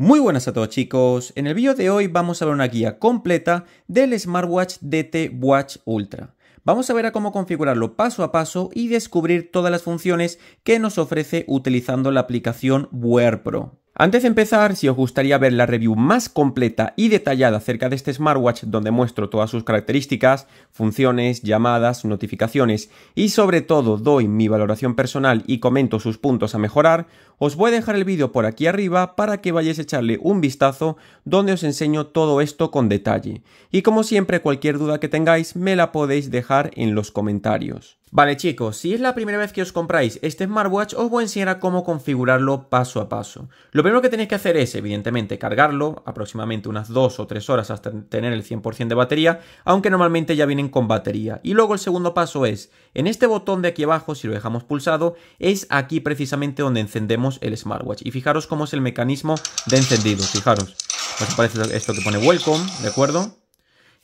Muy buenas a todos chicos, en el vídeo de hoy vamos a ver una guía completa del smartwatch DT Watch Ultra. Vamos a ver a cómo configurarlo paso a paso y descubrir todas las funciones que nos ofrece utilizando la aplicación Wear Pro. Antes de empezar, si os gustaría ver la review más completa y detallada acerca de este smartwatch donde muestro todas sus características, funciones, llamadas, notificaciones y sobre todo doy mi valoración personal y comento sus puntos a mejorar, os voy a dejar el vídeo por aquí arriba para que vayáis a echarle un vistazo donde os enseño todo esto con detalle. Y como siempre cualquier duda que tengáis me la podéis dejar en los comentarios. Vale chicos, si es la primera vez que os compráis este smartwatch, os voy a enseñar a cómo configurarlo paso a paso. Lo primero que tenéis que hacer es, evidentemente, cargarlo, aproximadamente unas 2 o 3 horas hasta tener el 100% de batería, aunque normalmente ya vienen con batería. Y luego el segundo paso es, en este botón de aquí abajo, si lo dejamos pulsado, es aquí precisamente donde encendemos el smartwatch. Y fijaros cómo es el mecanismo de encendido, fijaros. Os pues aparece esto que pone Welcome, ¿de acuerdo?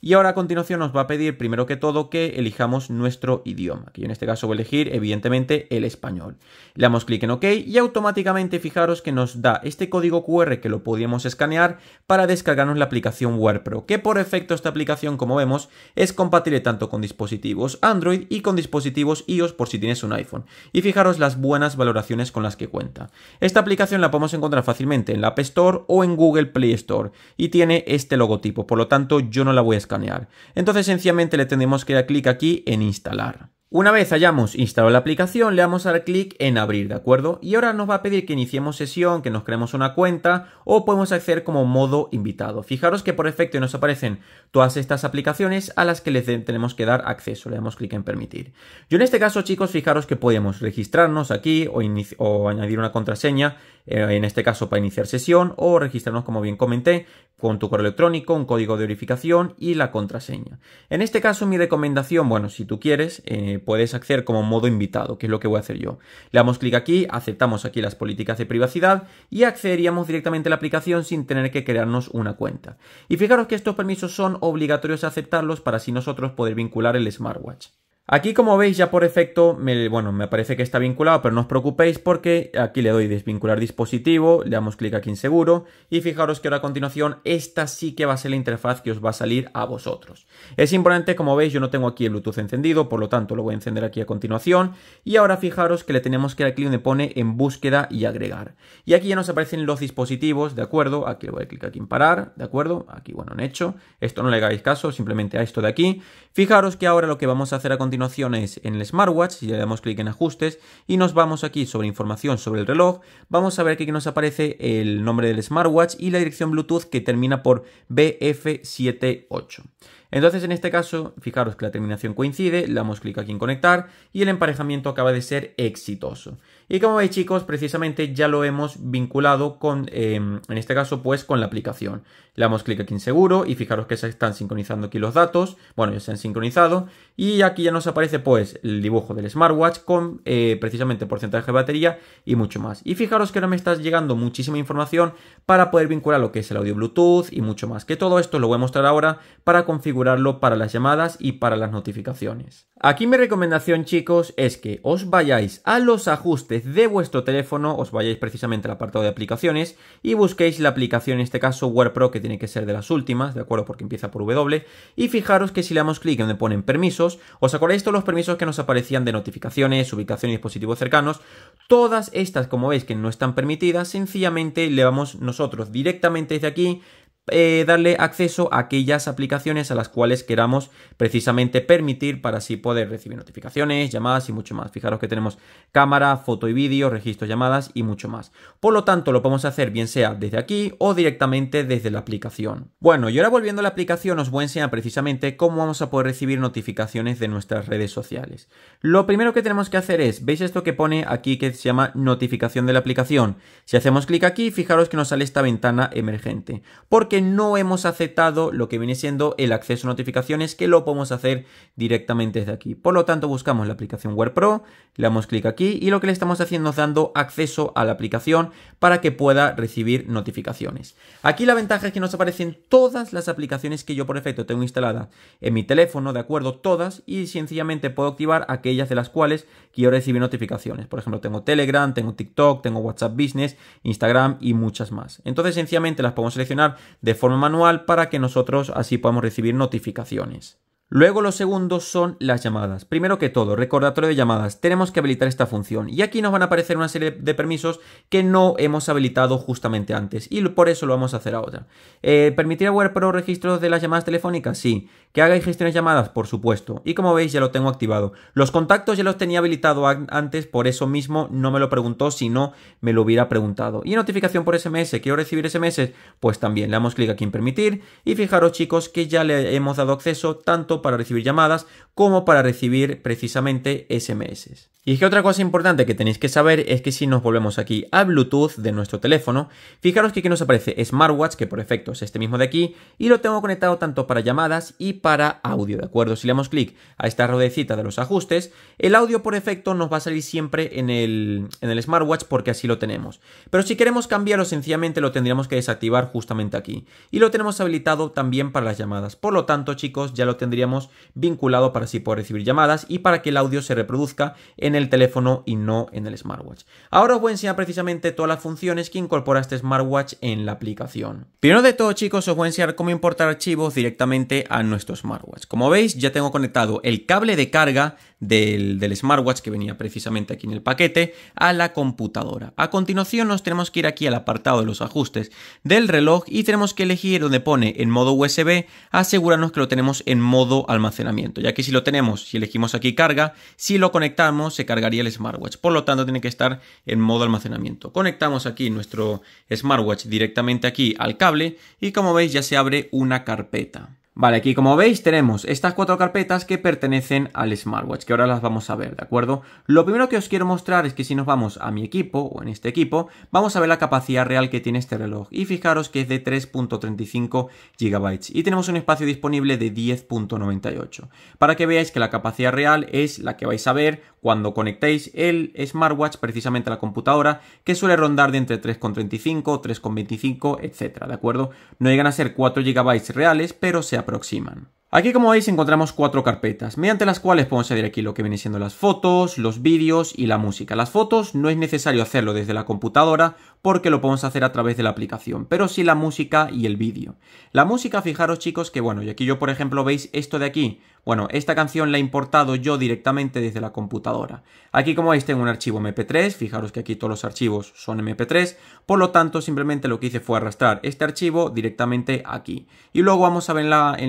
Y ahora a continuación nos va a pedir primero que todo que elijamos nuestro idioma, que yo en este caso voy a elegir evidentemente el español. Le damos clic en OK y automáticamente fijaros que nos da este código QR que lo podíamos escanear para descargarnos la aplicación WordPro, que por efecto esta aplicación como vemos es compatible tanto con dispositivos Android y con dispositivos iOS por si tienes un iPhone. Y fijaros las buenas valoraciones con las que cuenta. Esta aplicación la podemos encontrar fácilmente en la App Store o en Google Play Store y tiene este logotipo, por lo tanto yo no la voy a escanear entonces sencillamente le tenemos que dar clic aquí en instalar. Una vez hayamos instalado la aplicación, le vamos a dar clic en abrir, ¿de acuerdo? Y ahora nos va a pedir que iniciemos sesión, que nos creemos una cuenta o podemos hacer como modo invitado. Fijaros que por efecto nos aparecen todas estas aplicaciones a las que les tenemos que dar acceso. Le damos clic en permitir. Yo en este caso, chicos, fijaros que podemos registrarnos aquí o, añadir una contraseña, eh, en este caso para iniciar sesión, o registrarnos, como bien comenté, con tu correo electrónico, un código de verificación y la contraseña. En este caso, mi recomendación, bueno, si tú quieres, eh, puedes acceder como modo invitado, que es lo que voy a hacer yo. Le damos clic aquí, aceptamos aquí las políticas de privacidad y accederíamos directamente a la aplicación sin tener que crearnos una cuenta. Y fijaros que estos permisos son obligatorios a aceptarlos para así nosotros poder vincular el smartwatch. Aquí como veis ya por efecto, me, bueno, me parece que está vinculado, pero no os preocupéis porque aquí le doy desvincular dispositivo, le damos clic aquí en seguro y fijaros que ahora a continuación esta sí que va a ser la interfaz que os va a salir a vosotros. Es importante, como veis, yo no tengo aquí el Bluetooth encendido, por lo tanto lo voy a encender aquí a continuación y ahora fijaros que le tenemos que dar clic donde pone en búsqueda y agregar. Y aquí ya nos aparecen los dispositivos, ¿de acuerdo? Aquí le voy a clic aquí en parar, ¿de acuerdo? Aquí, bueno, en hecho, esto no le hagáis caso, simplemente a esto de aquí. Fijaros que ahora lo que vamos a hacer a continuación en el smartwatch, si le damos clic en ajustes y nos vamos aquí sobre información sobre el reloj, vamos a ver que nos aparece el nombre del smartwatch y la dirección Bluetooth que termina por BF78. Entonces, en este caso, fijaros que la terminación coincide, le damos clic aquí en conectar y el emparejamiento acaba de ser exitoso. Y como veis, chicos, precisamente ya lo hemos vinculado con, em, en este caso, pues con la aplicación. Le damos clic aquí en seguro y fijaros que se están sincronizando aquí los datos. Bueno, ya se han sincronizado y aquí ya nos aparece pues el dibujo del smartwatch con eh, precisamente porcentaje de batería y mucho más. Y fijaros que ahora me está llegando muchísima información para poder vincular lo que es el audio Bluetooth y mucho más. Que todo esto lo voy a mostrar ahora para configurar para las llamadas y para las notificaciones. Aquí mi recomendación chicos es que os vayáis a los ajustes de vuestro teléfono, os vayáis precisamente al apartado de aplicaciones y busquéis la aplicación, en este caso WordPro, que tiene que ser de las últimas, ¿de acuerdo? Porque empieza por W. Y fijaros que si le damos clic donde ponen permisos, ¿os acordáis todos los permisos que nos aparecían de notificaciones, ubicación y dispositivos cercanos? Todas estas, como veis que no están permitidas, sencillamente le vamos nosotros directamente desde aquí eh, darle acceso a aquellas aplicaciones a las cuales queramos precisamente permitir para así poder recibir notificaciones, llamadas y mucho más. Fijaros que tenemos cámara, foto y vídeo, registro llamadas y mucho más. Por lo tanto, lo podemos hacer bien sea desde aquí o directamente desde la aplicación. Bueno, y ahora volviendo a la aplicación os voy a enseñar precisamente cómo vamos a poder recibir notificaciones de nuestras redes sociales. Lo primero que tenemos que hacer es, ¿veis esto que pone aquí que se llama notificación de la aplicación? Si hacemos clic aquí, fijaros que nos sale esta ventana emergente. Porque no hemos aceptado lo que viene siendo el acceso a notificaciones que lo podemos hacer directamente desde aquí. Por lo tanto, buscamos la aplicación Wear Pro, le damos clic aquí y lo que le estamos haciendo es dando acceso a la aplicación para que pueda recibir notificaciones. Aquí la ventaja es que nos aparecen todas las aplicaciones que yo por defecto tengo instaladas en mi teléfono, de acuerdo, todas y sencillamente puedo activar aquellas de las cuales quiero recibir notificaciones. Por ejemplo, tengo Telegram, tengo TikTok, tengo WhatsApp Business, Instagram y muchas más. Entonces, sencillamente las podemos seleccionar de forma manual para que nosotros así podamos recibir notificaciones. Luego los segundos son las llamadas. Primero que todo, recordatorio de llamadas. Tenemos que habilitar esta función y aquí nos van a aparecer una serie de permisos que no hemos habilitado justamente antes y por eso lo vamos a hacer ahora. Eh, ¿Permitir a WordPro registros de las llamadas telefónicas? Sí. ¿Que haga gestiones llamadas? Por supuesto. Y como veis ya lo tengo activado. Los contactos ya los tenía habilitado antes, por eso mismo no me lo preguntó, si no me lo hubiera preguntado. Y notificación por SMS. ¿Quiero recibir SMS? Pues también le damos clic aquí en permitir y fijaros chicos que ya le hemos dado acceso tanto para recibir llamadas como para recibir precisamente SMS. Y es que otra cosa importante que tenéis que saber es que si nos volvemos aquí a Bluetooth de nuestro teléfono, fijaros que aquí nos aparece Smartwatch, que por efecto es este mismo de aquí, y lo tengo conectado tanto para llamadas y para audio, ¿de acuerdo? Si le damos clic a esta rodecita de los ajustes, el audio por efecto nos va a salir siempre en el, en el Smartwatch porque así lo tenemos. Pero si queremos cambiarlo sencillamente lo tendríamos que desactivar justamente aquí. Y lo tenemos habilitado también para las llamadas. Por lo tanto, chicos, ya lo tendríamos vinculado para así poder recibir llamadas y para que el audio se reproduzca en el teléfono y no en el smartwatch. Ahora os voy a enseñar precisamente todas las funciones que incorpora este smartwatch en la aplicación. Primero de todo chicos os voy a enseñar cómo importar archivos directamente a nuestro smartwatch. Como veis ya tengo conectado el cable de carga del, del smartwatch que venía precisamente aquí en el paquete a la computadora. A continuación nos tenemos que ir aquí al apartado de los ajustes del reloj y tenemos que elegir donde pone en modo USB asegurarnos que lo tenemos en modo almacenamiento, ya que si lo tenemos, si elegimos aquí carga, si lo conectamos se cargaría el smartwatch, por lo tanto tiene que estar en modo almacenamiento. Conectamos aquí nuestro smartwatch directamente aquí al cable y como veis ya se abre una carpeta. Vale, aquí como veis tenemos estas cuatro carpetas que pertenecen al smartwatch, que ahora las vamos a ver, ¿de acuerdo? Lo primero que os quiero mostrar es que si nos vamos a mi equipo, o en este equipo, vamos a ver la capacidad real que tiene este reloj. Y fijaros que es de 3.35 GB y tenemos un espacio disponible de 10.98. Para que veáis que la capacidad real es la que vais a ver cuando conectéis el smartwatch precisamente a la computadora, que suele rondar de entre 3.35, 3.25, Etcétera, ¿De acuerdo? No llegan a ser 4 GB reales, pero se aproximan. Aquí como veis encontramos cuatro carpetas, mediante las cuales podemos añadir aquí lo que vienen siendo las fotos, los vídeos y la música. Las fotos no es necesario hacerlo desde la computadora porque lo podemos hacer a través de la aplicación, pero sí la música y el vídeo. La música, fijaros chicos que bueno, y aquí yo por ejemplo veis esto de aquí, bueno, esta canción la he importado yo directamente desde la computadora. Aquí como veis tengo un archivo mp3, fijaros que aquí todos los archivos son mp3, por lo tanto simplemente lo que hice fue arrastrar este archivo directamente aquí. Y luego vamos a ver mm,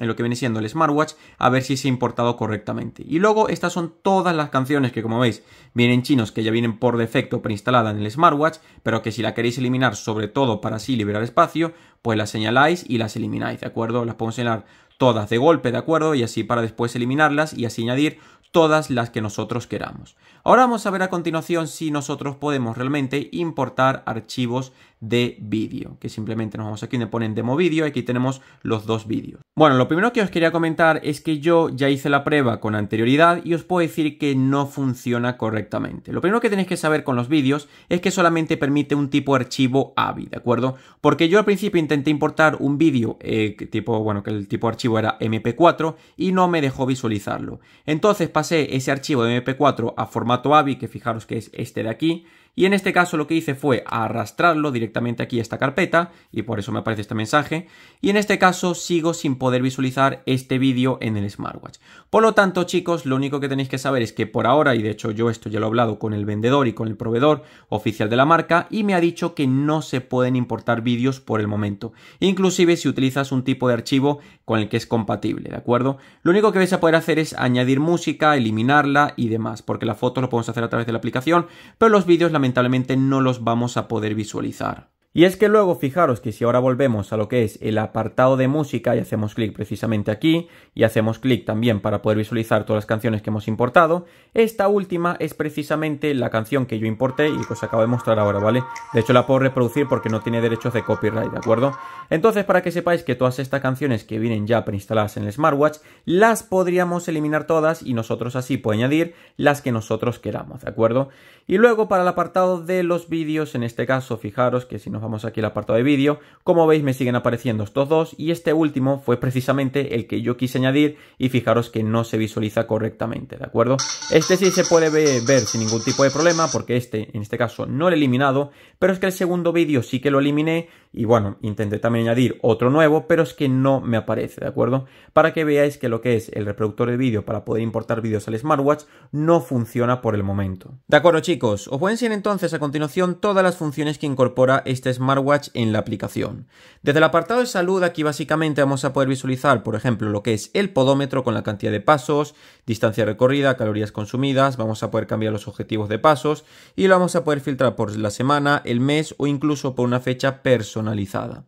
en, lo que viene siendo el smartwatch a ver si se ha importado correctamente. Y luego estas son todas las canciones que como veis vienen chinos que ya vienen por defecto preinstaladas en el smartwatch, pero que si la queréis eliminar sobre todo para así liberar espacio, pues las señaláis y las elimináis, ¿de acuerdo? Las podemos señalar todas de golpe, ¿de acuerdo? Y así para después eliminarlas y así añadir todas las que nosotros queramos. Ahora vamos a ver a continuación si nosotros podemos realmente importar archivos de vídeo, que simplemente nos vamos aquí donde ponen demo vídeo, aquí tenemos los dos vídeos. Bueno, lo primero que os quería comentar es que yo ya hice la prueba con anterioridad y os puedo decir que no funciona correctamente. Lo primero que tenéis que saber con los vídeos es que solamente permite un tipo de archivo AVI, ¿de acuerdo? Porque yo al principio intenté importar un vídeo eh, tipo, bueno, que el tipo de archivo era MP4 y no me dejó visualizarlo. Entonces pasé ese archivo de MP4 a formato AVI, que fijaros que es este de aquí, y en este caso lo que hice fue arrastrarlo directamente aquí a esta carpeta y por eso me aparece este mensaje. Y en este caso sigo sin poder visualizar este vídeo en el smartwatch. Por lo tanto, chicos, lo único que tenéis que saber es que por ahora, y de hecho yo esto ya lo he hablado con el vendedor y con el proveedor oficial de la marca, y me ha dicho que no se pueden importar vídeos por el momento. Inclusive si utilizas un tipo de archivo con el que es compatible, ¿de acuerdo? Lo único que vais a poder hacer es añadir música, eliminarla y demás, porque la foto lo podemos hacer a través de la aplicación, pero los vídeos lamentablemente no los vamos a poder visualizar. Y es que luego fijaros que si ahora volvemos a lo que es el apartado de música y hacemos clic precisamente aquí y hacemos clic también para poder visualizar todas las canciones que hemos importado, esta última es precisamente la canción que yo importé y que os acabo de mostrar ahora, ¿vale? De hecho la puedo reproducir porque no tiene derechos de copyright, ¿de acuerdo? Entonces para que sepáis que todas estas canciones que vienen ya preinstaladas en el smartwatch, las podríamos eliminar todas y nosotros así puedo añadir las que nosotros queramos, ¿de acuerdo? Y luego para el apartado de los vídeos, en este caso fijaros que si nos vamos aquí al apartado de vídeo, como veis me siguen apareciendo estos dos y este último fue precisamente el que yo quise añadir y fijaros que no se visualiza correctamente, ¿de acuerdo? Este sí se puede ver sin ningún tipo de problema porque este en este caso no lo he eliminado, pero es que el segundo vídeo sí que lo eliminé y bueno, intenté también añadir otro nuevo, pero es que no me aparece, ¿de acuerdo? Para que veáis que lo que es el reproductor de vídeo para poder importar vídeos al smartwatch no funciona por el momento. De acuerdo chicos, os voy a enseñar entonces a continuación todas las funciones que incorpora este smartwatch en la aplicación. Desde el apartado de salud aquí básicamente vamos a poder visualizar, por ejemplo, lo que es el podómetro con la cantidad de pasos, distancia recorrida, calorías consumidas, vamos a poder cambiar los objetivos de pasos y lo vamos a poder filtrar por la semana, el mes o incluso por una fecha personalizada.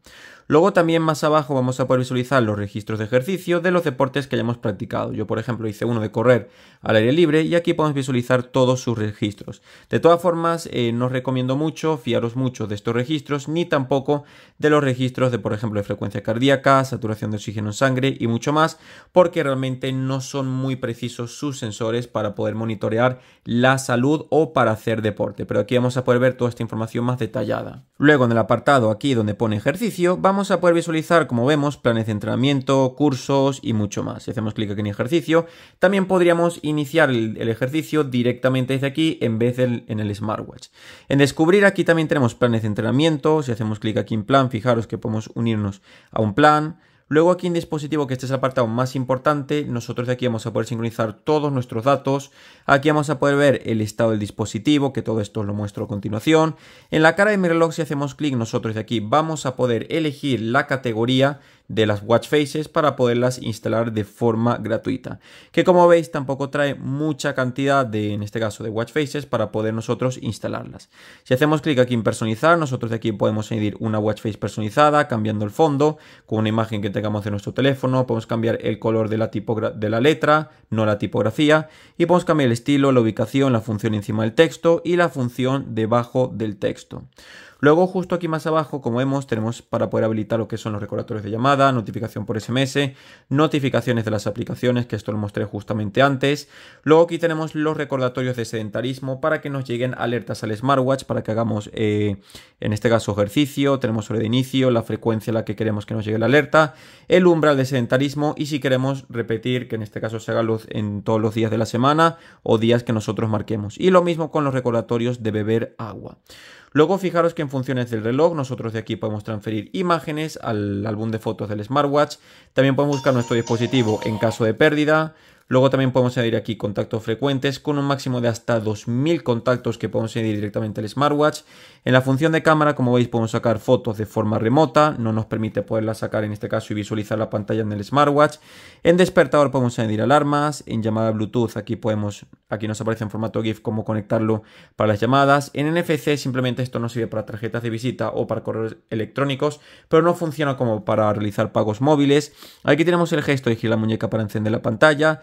Luego también más abajo vamos a poder visualizar los registros de ejercicio de los deportes que hayamos practicado. Yo por ejemplo hice uno de correr al aire libre y aquí podemos visualizar todos sus registros. De todas formas eh, no os recomiendo mucho fiaros mucho de estos registros ni tampoco de los registros de por ejemplo de frecuencia cardíaca, saturación de oxígeno en sangre y mucho más porque realmente no son muy precisos sus sensores para poder monitorear la salud o para hacer deporte. Pero aquí vamos a poder ver toda esta información más detallada. Luego en el apartado aquí donde pone ejercicio vamos vamos a poder visualizar, como vemos, planes de entrenamiento, cursos y mucho más. Si hacemos clic aquí en ejercicio, también podríamos iniciar el, el ejercicio directamente desde aquí en vez del en el smartwatch. En descubrir aquí también tenemos planes de entrenamiento. Si hacemos clic aquí en plan, fijaros que podemos unirnos a un plan. Luego aquí en dispositivo, que este es el apartado más importante, nosotros de aquí vamos a poder sincronizar todos nuestros datos. Aquí vamos a poder ver el estado del dispositivo, que todo esto lo muestro a continuación. En la cara de mi si hacemos clic, nosotros de aquí vamos a poder elegir la categoría de las watch faces para poderlas instalar de forma gratuita. Que como veis tampoco trae mucha cantidad de, en este caso, de watch faces para poder nosotros instalarlas. Si hacemos clic aquí en personalizar, nosotros de aquí podemos añadir una watch face personalizada, cambiando el fondo con una imagen que tengamos de nuestro teléfono, podemos cambiar el color de la, de la letra, no la tipografía, y podemos cambiar el estilo, la ubicación, la función encima del texto y la función debajo del texto. Luego, justo aquí más abajo, como vemos, tenemos para poder habilitar lo que son los recordatorios de llamada, notificación por SMS, notificaciones de las aplicaciones, que esto lo mostré justamente antes. Luego aquí tenemos los recordatorios de sedentarismo para que nos lleguen alertas al smartwatch para que hagamos, eh, en este caso, ejercicio. Tenemos hora de inicio, la frecuencia a la que queremos que nos llegue la alerta, el umbral de sedentarismo y si queremos repetir que en este caso se haga luz en todos los días de la semana o días que nosotros marquemos. Y lo mismo con los recordatorios de beber agua. Luego fijaros que en funciones del reloj nosotros de aquí podemos transferir imágenes al álbum de fotos del smartwatch, también podemos buscar nuestro dispositivo en caso de pérdida, Luego también podemos añadir aquí contactos frecuentes con un máximo de hasta 2000 contactos que podemos añadir directamente al smartwatch. En la función de cámara, como veis, podemos sacar fotos de forma remota, no nos permite poderla sacar en este caso y visualizar la pantalla en el smartwatch. En despertador podemos añadir alarmas, en llamada Bluetooth aquí podemos, aquí nos aparece en formato GIF cómo conectarlo para las llamadas. En NFC simplemente esto no sirve para tarjetas de visita o para correos electrónicos, pero no funciona como para realizar pagos móviles. Aquí tenemos el gesto de girar la muñeca para encender la pantalla.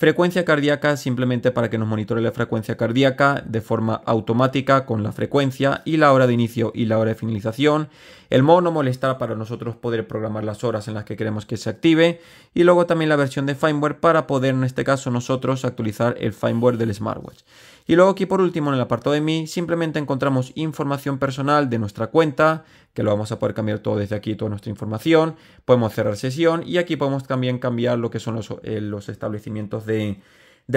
Frecuencia cardíaca simplemente para que nos monitore la frecuencia cardíaca de forma automática con la frecuencia y la hora de inicio y la hora de finalización. El modo no molestar para nosotros poder programar las horas en las que queremos que se active. Y luego también la versión de firmware para poder en este caso nosotros actualizar el firmware del smartwatch. Y luego aquí por último en el apartado de mí simplemente encontramos información personal de nuestra cuenta, que lo vamos a poder cambiar todo desde aquí, toda nuestra información. Podemos cerrar sesión y aquí podemos también cambiar lo que son los, establecimientos eh, los establecimientos de,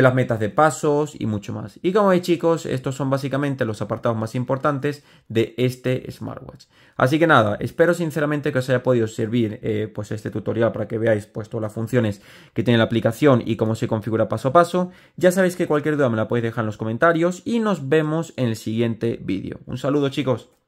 las metas de pasos y mucho más. Y como veis chicos, estos son básicamente los apartados más importantes de este smartwatch. Así que nada, espero sinceramente que os haya podido servir eh, pues este tutorial para que veáis pues todas las funciones que tiene la aplicación y cómo se configura paso a paso. Ya sabéis que cualquier duda me la podéis dejar en los comentarios y nos vemos en el siguiente vídeo. Un saludo chicos.